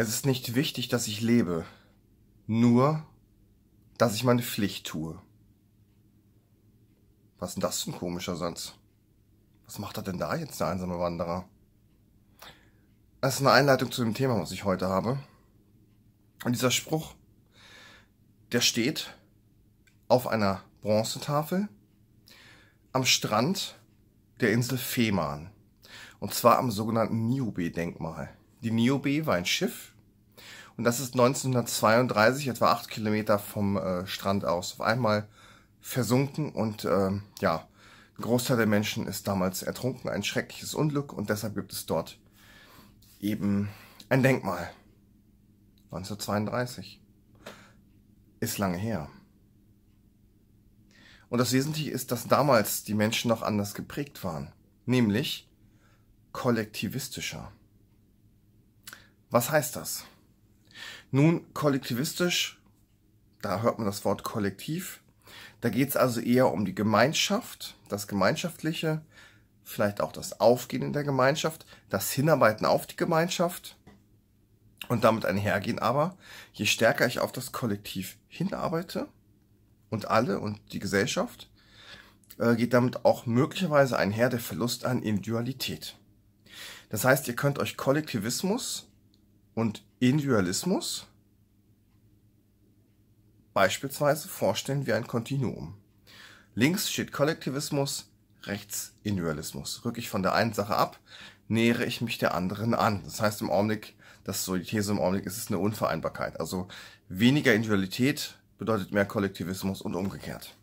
Es ist nicht wichtig, dass ich lebe, nur dass ich meine Pflicht tue. Was ist denn das für ein komischer Satz? Was macht er denn da jetzt, der einsame Wanderer? Das ist eine Einleitung zu dem Thema, was ich heute habe. Und dieser Spruch, der steht auf einer Bronzetafel am Strand der Insel Fehmarn. Und zwar am sogenannten Niubé-Denkmal. Die Niobe war ein Schiff und das ist 1932 etwa acht Kilometer vom äh, Strand aus auf einmal versunken und äh, ja, ein Großteil der Menschen ist damals ertrunken, ein schreckliches Unglück und deshalb gibt es dort eben ein Denkmal. 1932. Ist lange her. Und das Wesentliche ist, dass damals die Menschen noch anders geprägt waren, nämlich kollektivistischer. Was heißt das? Nun, kollektivistisch, da hört man das Wort kollektiv. Da geht es also eher um die Gemeinschaft, das Gemeinschaftliche, vielleicht auch das Aufgehen in der Gemeinschaft, das Hinarbeiten auf die Gemeinschaft und damit einhergehen aber, je stärker ich auf das Kollektiv hinarbeite und alle und die Gesellschaft, äh, geht damit auch möglicherweise einher der Verlust an Individualität. Das heißt, ihr könnt euch Kollektivismus und Individualismus beispielsweise vorstellen wie ein Kontinuum. Links steht Kollektivismus, rechts Individualismus. Rücke ich von der einen Sache ab, nähere ich mich der anderen an. Das heißt im Augenblick, das ist so die These im Augenblick, ist es eine Unvereinbarkeit. Also weniger Individualität bedeutet mehr Kollektivismus und umgekehrt.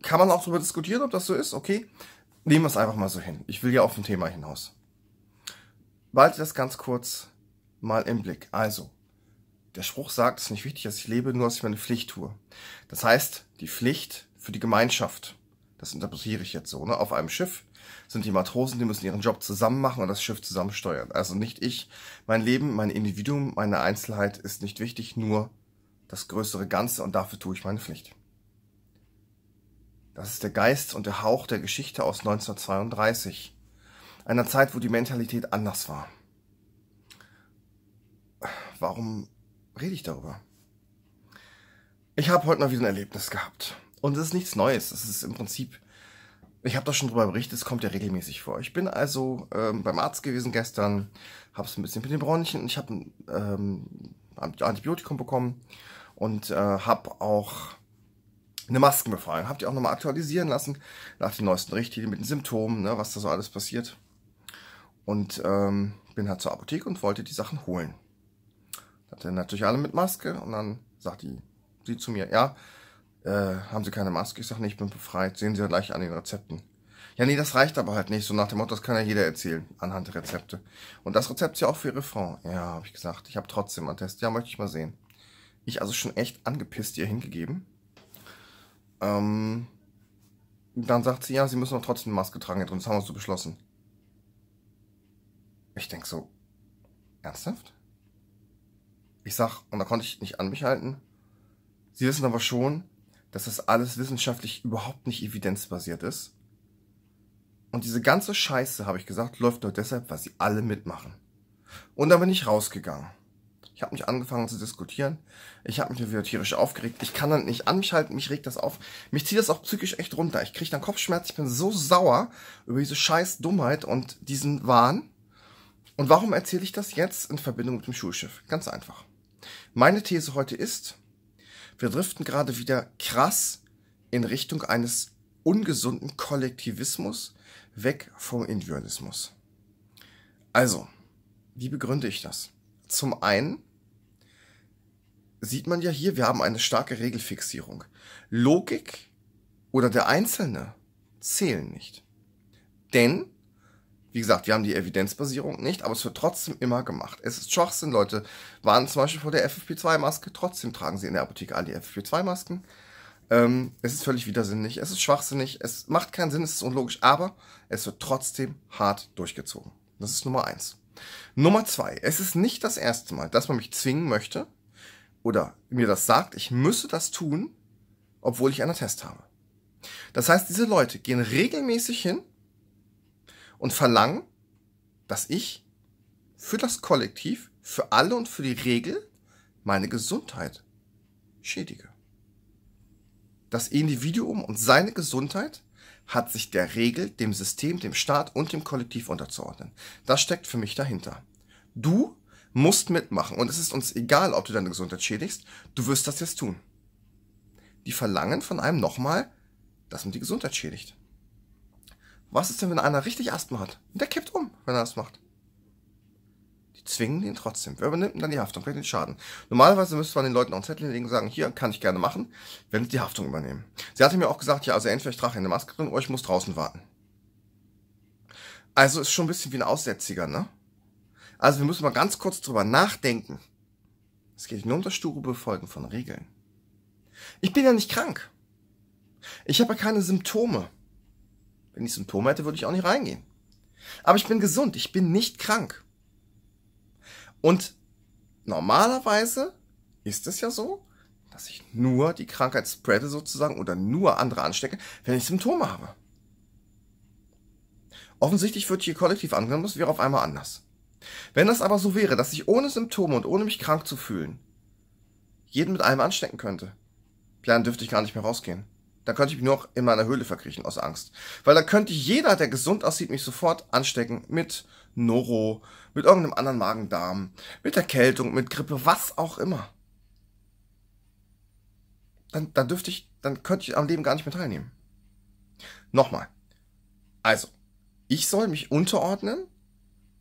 Kann man auch darüber diskutieren, ob das so ist? Okay, nehmen wir es einfach mal so hin. Ich will ja auf ein Thema hinaus behalte das ganz kurz mal im Blick. Also, der Spruch sagt, es ist nicht wichtig, dass ich lebe, nur dass ich meine Pflicht tue. Das heißt, die Pflicht für die Gemeinschaft, das interpretiere ich jetzt so, ne? Auf einem Schiff sind die Matrosen, die müssen ihren Job zusammen machen und das Schiff zusammen steuern. Also nicht ich. Mein Leben, mein Individuum, meine Einzelheit ist nicht wichtig, nur das größere Ganze und dafür tue ich meine Pflicht. Das ist der Geist und der Hauch der Geschichte aus 1932 einer Zeit, wo die Mentalität anders war. Warum rede ich darüber? Ich habe heute mal wieder ein Erlebnis gehabt. Und es ist nichts Neues. Es ist im Prinzip, ich habe das schon drüber berichtet, es kommt ja regelmäßig vor. Ich bin also ähm, beim Arzt gewesen gestern, habe es ein bisschen mit den Bronchien, und ich habe ähm, Antibiotikum bekommen und äh, habe auch eine Maskenbefreiung. Habt die auch nochmal aktualisieren lassen nach den neuesten Richtlinien mit den Symptomen, ne, was da so alles passiert. Und ähm, bin halt zur Apotheke und wollte die Sachen holen. Hatte natürlich alle mit Maske und dann sagt die, sie zu mir, ja, äh, haben Sie keine Maske? Ich sage, nee, ich bin befreit. Sehen Sie ja gleich an den Rezepten. Ja, nee, das reicht aber halt nicht. So nach dem Motto, das kann ja jeder erzählen, anhand der Rezepte. Und das Rezept ist ja auch für Ihre Frau. Ja, habe ich gesagt. Ich habe trotzdem einen Test. Ja, möchte ich mal sehen. Ich also schon echt angepisst ihr hingegeben. Ähm, dann sagt sie, ja, Sie müssen doch trotzdem eine Maske tragen. Ja, drin, das haben wir so beschlossen. Ich denk so, ernsthaft? Ich sag, und da konnte ich nicht an mich halten. Sie wissen aber schon, dass das alles wissenschaftlich überhaupt nicht evidenzbasiert ist. Und diese ganze Scheiße, habe ich gesagt, läuft nur deshalb, weil sie alle mitmachen. Und da bin ich rausgegangen. Ich habe mich angefangen zu diskutieren. Ich habe mich wieder tierisch aufgeregt. Ich kann dann nicht an mich halten. Mich regt das auf. Mich zieht das auch psychisch echt runter. Ich kriege dann Kopfschmerzen. Ich bin so sauer über diese scheiß Dummheit und diesen Wahn. Und warum erzähle ich das jetzt in Verbindung mit dem Schulschiff? Ganz einfach. Meine These heute ist, wir driften gerade wieder krass in Richtung eines ungesunden Kollektivismus weg vom Individualismus. Also, wie begründe ich das? Zum einen sieht man ja hier, wir haben eine starke Regelfixierung. Logik oder der Einzelne zählen nicht. Denn wie gesagt, wir haben die Evidenzbasierung nicht, aber es wird trotzdem immer gemacht. Es ist Schwachsinn, Leute waren zum Beispiel vor der FFP2-Maske, trotzdem tragen sie in der Apotheke all die FFP2-Masken. Ähm, es ist völlig widersinnig, es ist schwachsinnig, es macht keinen Sinn, es ist unlogisch, aber es wird trotzdem hart durchgezogen. Das ist Nummer eins. Nummer zwei, es ist nicht das erste Mal, dass man mich zwingen möchte oder mir das sagt, ich müsse das tun, obwohl ich einen Test habe. Das heißt, diese Leute gehen regelmäßig hin und verlangen, dass ich für das Kollektiv, für alle und für die Regel meine Gesundheit schädige. Das Individuum und seine Gesundheit hat sich der Regel, dem System, dem Staat und dem Kollektiv unterzuordnen. Das steckt für mich dahinter. Du musst mitmachen und es ist uns egal, ob du deine Gesundheit schädigst, du wirst das jetzt tun. Die verlangen von einem nochmal, dass man die Gesundheit schädigt. Was ist denn, wenn einer richtig Asthma hat? Und der kippt um, wenn er das macht. Die zwingen den trotzdem. Wer übernimmt dann die Haftung, bringt den Schaden. Normalerweise müsste man den Leuten auch einen Zettel legen und sagen, hier kann ich gerne machen, wenn sie die Haftung übernehmen. Sie hatte mir auch gesagt, ja, also entweder ich trage eine Maske drin oder ich muss draußen warten. Also ist schon ein bisschen wie ein Aussätziger, ne? Also wir müssen mal ganz kurz drüber nachdenken. Es geht nur um das sture Befolgen von Regeln. Ich bin ja nicht krank. Ich habe ja keine Symptome. Wenn ich Symptome hätte, würde ich auch nicht reingehen. Aber ich bin gesund, ich bin nicht krank. Und normalerweise ist es ja so, dass ich nur die Krankheit spreche sozusagen oder nur andere anstecke, wenn ich Symptome habe. Offensichtlich wird hier kollektiv angenommen, das wäre auf einmal anders. Wenn das aber so wäre, dass ich ohne Symptome und ohne mich krank zu fühlen jeden mit einem anstecken könnte, dann dürfte ich gar nicht mehr rausgehen. Da könnte ich mich nur noch in meiner Höhle verkriechen aus Angst. Weil da könnte jeder, der gesund aussieht, mich sofort anstecken mit Noro, mit irgendeinem anderen Magen-Darm, mit Erkältung, mit Grippe, was auch immer. Dann, dann dürfte ich, dann könnte ich am Leben gar nicht mehr teilnehmen. Nochmal. Also, ich soll mich unterordnen,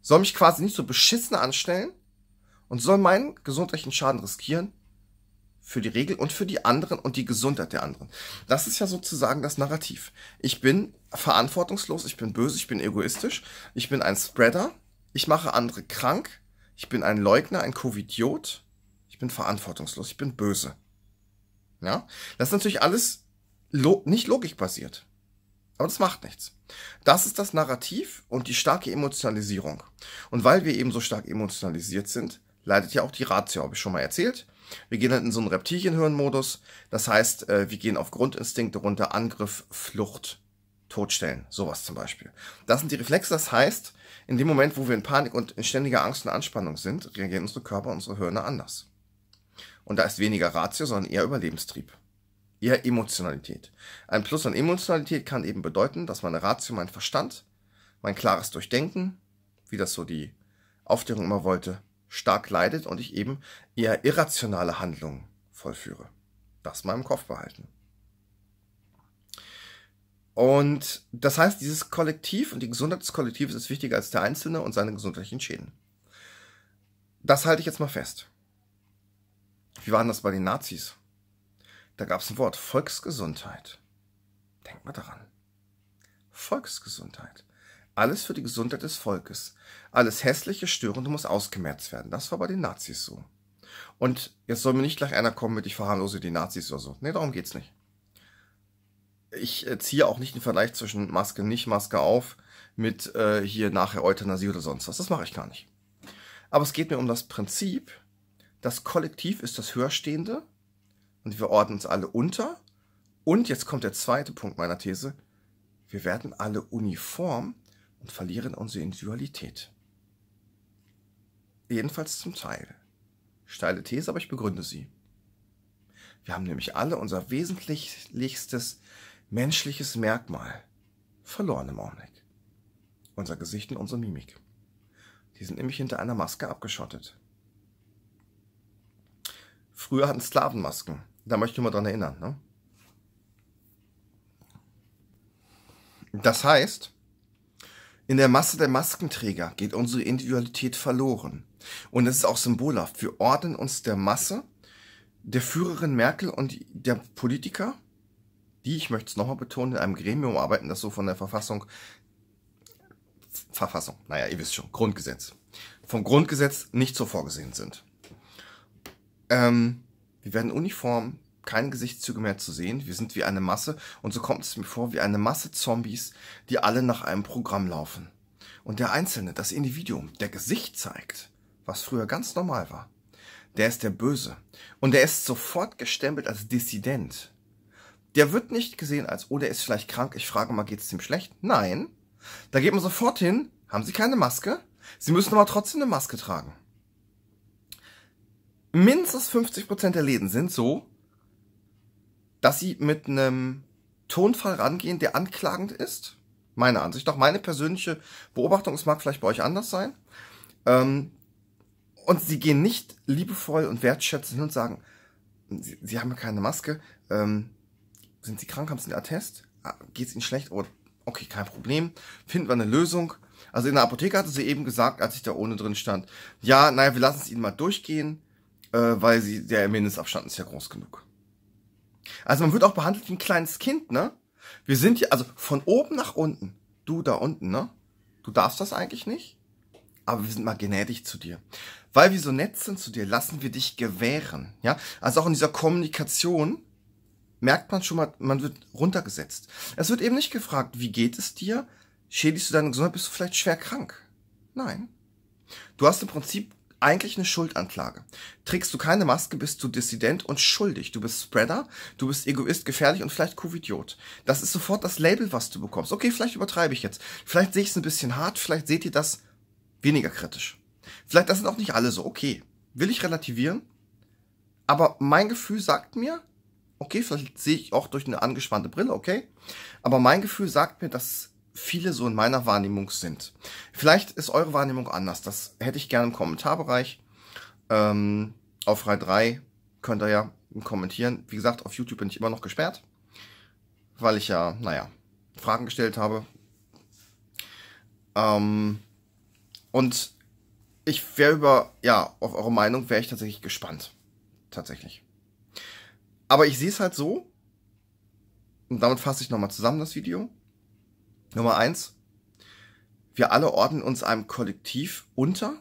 soll mich quasi nicht so beschissen anstellen und soll meinen gesundheitlichen Schaden riskieren, für die Regel und für die anderen und die Gesundheit der anderen. Das ist ja sozusagen das Narrativ. Ich bin verantwortungslos, ich bin böse, ich bin egoistisch, ich bin ein Spreader, ich mache andere krank, ich bin ein Leugner, ein Covidiot, ich bin verantwortungslos, ich bin böse. Ja, das ist natürlich alles lo nicht logikbasiert. Aber das macht nichts. Das ist das Narrativ und die starke Emotionalisierung. Und weil wir eben so stark emotionalisiert sind, leidet ja auch die Ratio, habe ich schon mal erzählt. Wir gehen halt in so einen Reptilienhirnmodus. Das heißt, äh, wir gehen auf Grundinstinkte runter, Angriff, Flucht, Todstellen, sowas zum Beispiel. Das sind die Reflexe, das heißt, in dem Moment, wo wir in Panik und in ständiger Angst und Anspannung sind, reagieren unsere Körper, unsere Hirne anders. Und da ist weniger Ratio, sondern eher Überlebenstrieb. Eher Emotionalität. Ein Plus an Emotionalität kann eben bedeuten, dass meine Ratio, mein Verstand, mein klares Durchdenken, wie das so die Aufklärung immer wollte, stark leidet und ich eben eher irrationale Handlungen vollführe. Das mal im Kopf behalten. Und das heißt, dieses Kollektiv und die Gesundheit des Kollektivs ist wichtiger als der Einzelne und seine gesundheitlichen Schäden. Das halte ich jetzt mal fest. Wie waren das bei den Nazis? Da gab es ein Wort, Volksgesundheit. Denkt mal daran. Volksgesundheit. Alles für die Gesundheit des Volkes. Alles hässliche, störende muss ausgemerzt werden. Das war bei den Nazis so. Und jetzt soll mir nicht gleich einer kommen mit, ich verharmlose die Nazis oder so. Nee, darum geht's nicht. Ich äh, ziehe auch nicht den Vergleich zwischen Maske, nicht Maske auf mit äh, hier nachher Euthanasie oder sonst was. Das mache ich gar nicht. Aber es geht mir um das Prinzip, das Kollektiv ist das Höherstehende und wir ordnen uns alle unter. Und jetzt kommt der zweite Punkt meiner These. Wir werden alle uniform und verlieren unsere Individualität. Jedenfalls zum Teil. Steile These, aber ich begründe sie. Wir haben nämlich alle unser wesentlichstes menschliches Merkmal verloren im Augenblick. Unser Gesicht und unsere Mimik. Die sind nämlich hinter einer Maske abgeschottet. Früher hatten Sklavenmasken. Da möchte ich mal dran erinnern. Ne? Das heißt, in der Masse der Maskenträger geht unsere Individualität verloren. Und es ist auch symbolhaft. Wir ordnen uns der Masse, der Führerin Merkel und der Politiker, die, ich möchte es nochmal betonen, in einem Gremium arbeiten, das so von der Verfassung, Verfassung, naja, ihr wisst schon, Grundgesetz, vom Grundgesetz nicht so vorgesehen sind. Ähm, wir werden uniform keine Gesichtszüge mehr zu sehen. Wir sind wie eine Masse und so kommt es mir vor wie eine Masse Zombies, die alle nach einem Programm laufen. Und der Einzelne, das Individuum, der Gesicht zeigt, was früher ganz normal war, der ist der Böse und der ist sofort gestempelt als Dissident. Der wird nicht gesehen als, oh, der ist vielleicht krank, ich frage mal, geht's ihm schlecht? Nein. Da geht man sofort hin, haben Sie keine Maske? Sie müssen aber trotzdem eine Maske tragen mindestens 50% der Läden sind so, dass sie mit einem Tonfall rangehen, der anklagend ist. Meine Ansicht, auch meine persönliche Beobachtung, es mag vielleicht bei euch anders sein. Ähm, und sie gehen nicht liebevoll und wertschätzend hin und sagen, sie, sie haben keine Maske, ähm, sind sie krank, haben sie einen Attest, ah, geht es ihnen schlecht, oh, okay, kein Problem, finden wir eine Lösung. Also in der Apotheke hatte sie eben gesagt, als ich da ohne drin stand, ja, naja, wir lassen es ihnen mal durchgehen, äh, weil sie, der Mindestabstand ist ja groß genug. Also man wird auch behandelt wie ein kleines Kind, ne? Wir sind hier, also von oben nach unten. Du da unten, ne? Du darfst das eigentlich nicht, aber wir sind mal gnädig zu dir. Weil wir so nett sind zu dir, lassen wir dich gewähren, ja? Also auch in dieser Kommunikation merkt man schon mal, man wird runtergesetzt. Es wird eben nicht gefragt, wie geht es dir? Schädigst du deine Gesundheit? Bist du vielleicht schwer krank? Nein. Du hast im Prinzip eigentlich eine Schuldanklage. Trägst du keine Maske, bist du Dissident und schuldig. Du bist Spreader, du bist Egoist, gefährlich und vielleicht Covidiot. Das ist sofort das Label, was du bekommst. Okay, vielleicht übertreibe ich jetzt. Vielleicht sehe ich es ein bisschen hart, vielleicht seht ihr das weniger kritisch. Vielleicht das sind auch nicht alle so. Okay, will ich relativieren? Aber mein Gefühl sagt mir, okay, vielleicht sehe ich auch durch eine angespannte Brille, okay? Aber mein Gefühl sagt mir, dass viele so in meiner Wahrnehmung sind. Vielleicht ist eure Wahrnehmung anders. Das hätte ich gerne im Kommentarbereich. Ähm, auf Reihe 3 könnt ihr ja kommentieren. Wie gesagt, auf YouTube bin ich immer noch gesperrt, weil ich ja, naja, Fragen gestellt habe. Ähm, und ich wäre über, ja, auf eure Meinung wäre ich tatsächlich gespannt. Tatsächlich. Aber ich sehe es halt so, und damit fasse ich nochmal zusammen das Video Nummer eins, wir alle ordnen uns einem Kollektiv unter,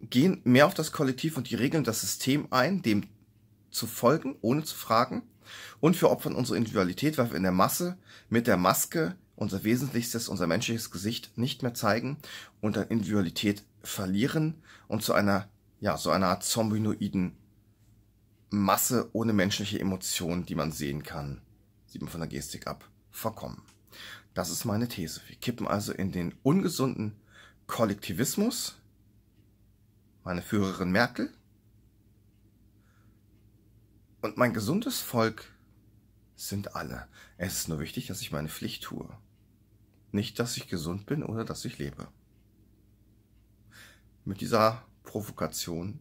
gehen mehr auf das Kollektiv und die Regeln, das System ein, dem zu folgen, ohne zu fragen. Und wir opfern unsere Individualität, weil wir in der Masse mit der Maske unser Wesentlichstes, unser menschliches Gesicht nicht mehr zeigen und dann Individualität verlieren und zu einer, ja, so einer Art zombinoiden Masse ohne menschliche Emotionen, die man sehen kann, sieht man von der Gestik ab, verkommen. Das ist meine These. Wir kippen also in den ungesunden Kollektivismus, meine Führerin Merkel, und mein gesundes Volk sind alle. Es ist nur wichtig, dass ich meine Pflicht tue. Nicht, dass ich gesund bin oder dass ich lebe. Mit dieser Provokation